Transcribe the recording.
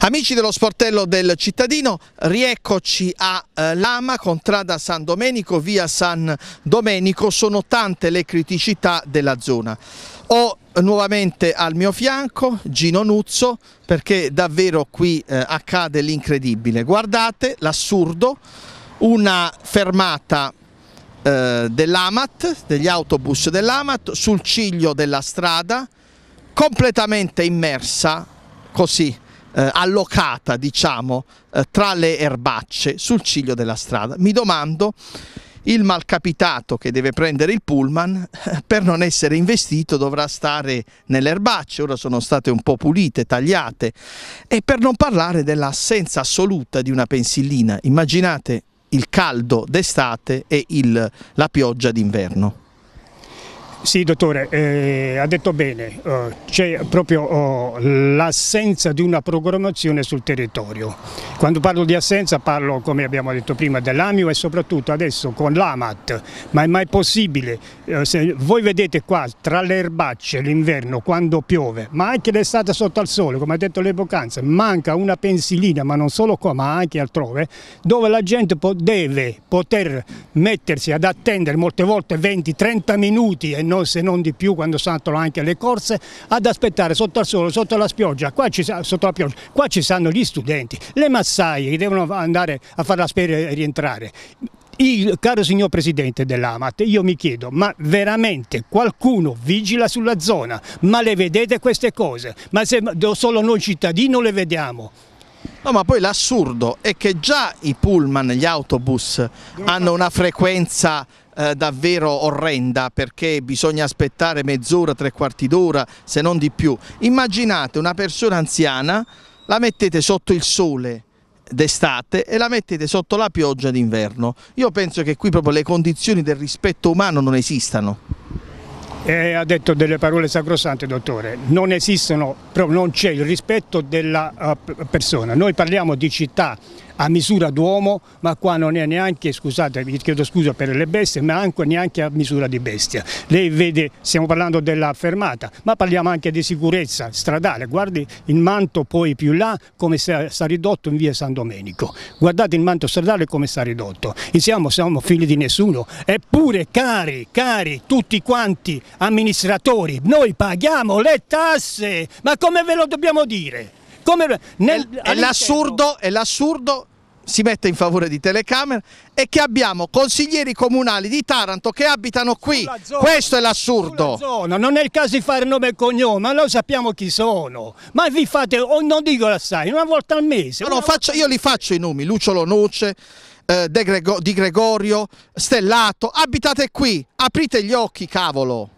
Amici dello sportello del cittadino, rieccoci a eh, Lama, contrada San Domenico, via San Domenico, sono tante le criticità della zona. Ho nuovamente al mio fianco Gino Nuzzo perché davvero qui eh, accade l'incredibile. Guardate l'assurdo, una fermata eh, dell'Amat, degli autobus dell'Amat sul ciglio della strada completamente immersa così eh, allocata diciamo eh, tra le erbacce sul ciglio della strada. Mi domando il malcapitato che deve prendere il pullman eh, per non essere investito dovrà stare nelle erbacce, ora sono state un po' pulite, tagliate e per non parlare dell'assenza assoluta di una pensillina, immaginate il caldo d'estate e il, la pioggia d'inverno. Sì dottore, eh, ha detto bene, eh, c'è proprio oh, l'assenza di una programmazione sul territorio. Quando parlo di assenza parlo, come abbiamo detto prima, dell'AMIO e soprattutto adesso con l'AMAT, ma è mai possibile, eh, se voi vedete qua tra le erbacce l'inverno quando piove, ma anche l'estate sotto al sole, come ha detto le manca una pensilina, ma non solo qua ma anche altrove, dove la gente po deve poter mettersi ad attendere molte volte 20-30 minuti e non no, se non di più quando saltano anche le corse, ad aspettare sotto al sole, sotto la pioggia, qua ci, sotto la pioggia, qua ci stanno gli studenti, le massaie che devono andare a fare la spesa e rientrare. Il, caro signor Presidente dell'Amat, io mi chiedo, ma veramente qualcuno vigila sulla zona? Ma le vedete queste cose? Ma se solo noi cittadini le vediamo? No, ma poi l'assurdo è che già i pullman, gli autobus hanno una frequenza eh, davvero orrenda perché bisogna aspettare mezz'ora, tre quarti d'ora, se non di più. Immaginate una persona anziana, la mettete sotto il sole d'estate e la mettete sotto la pioggia d'inverno. Io penso che qui proprio le condizioni del rispetto umano non esistano. E ha detto delle parole sacrosante, dottore, non esistono, non c'è il rispetto della eh, persona. Noi parliamo di città a misura d'uomo, ma qua non è neanche, scusate, vi chiedo scusa per le bestie, ma anche, neanche a misura di bestia. Lei vede, stiamo parlando della fermata, ma parliamo anche di sicurezza stradale. Guardi il manto poi più là come sta ridotto in via San Domenico. Guardate il manto stradale come sta ridotto. E siamo, siamo figli di nessuno. Eppure, cari, cari, tutti quanti amministratori, noi paghiamo le tasse. Ma come ve lo dobbiamo dire? Come nel, è, l'assurdo, è l'assurdo si mette in favore di telecamera, è che abbiamo consiglieri comunali di Taranto che abitano qui. Zona, Questo è l'assurdo. Non è il caso di fare nome e cognome, noi sappiamo chi sono. Ma vi fate, oh, non dico l'assai, una volta al mese. No, faccio, io li faccio i nomi, Lucio Lonoce, eh, Di Gregorio, Stellato. Abitate qui, aprite gli occhi, cavolo.